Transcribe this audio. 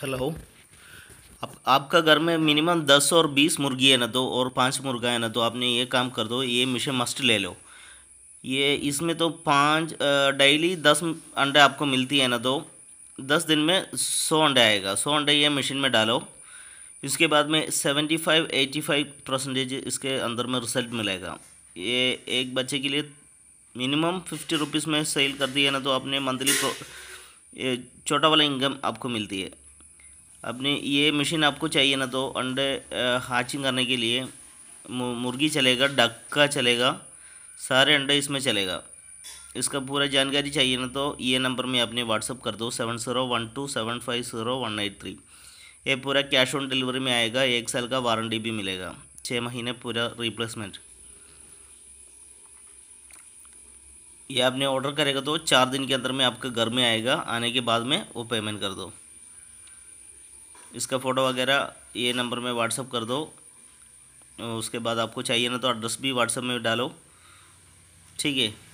hello आप आपका घर में मिनिमम दस और बीस मुर्गी है ना तो और पांच मुर्गा है ना तो आपने ये काम कर दो ये मिशन मस्ट ले लो ये इसमें तो पाँच डेली दस अंडे आपको मिलती है ना तो दस दिन में सौ अंडे आएगा सौ अंडे ये मशीन में डालो इसके बाद में seventy five eighty five percentage इसके अंदर में रिजल्ट मिलेगा ये एक बच्चे के लिए मिनिमम फिफ्टी रुपीज़ में सेल कर दी है ना तो आपने मंथली छोटा वाला इनकम आपको मिलती है अपने ये मशीन आपको चाहिए ना तो अंडे हाचिंग करने के लिए मुर्गी चलेगा डक्का चलेगा सारे अंडे इसमें चलेगा इसका पूरा जानकारी चाहिए ना तो ये नंबर में आपने व्हाट्सअप कर दो seven zero one two seven five zero one eight three ये पूरा कैश ऑन डिलीवरी में आएगा एक साल का वारंटी भी मिलेगा छः महीने पूरा रिप्लेसमेंट ये आपने ऑर्डर करेगा तो चार दिन के अंदर में आपके घर में आएगा आने के बाद में वो पेमेंट कर दो इसका फ़ोटो वगैरह ये नंबर में व्हाट्सअप कर दो उसके बाद आपको चाहिए ना तो एड्रेस भी व्हाट्सअप में डालो ठीक है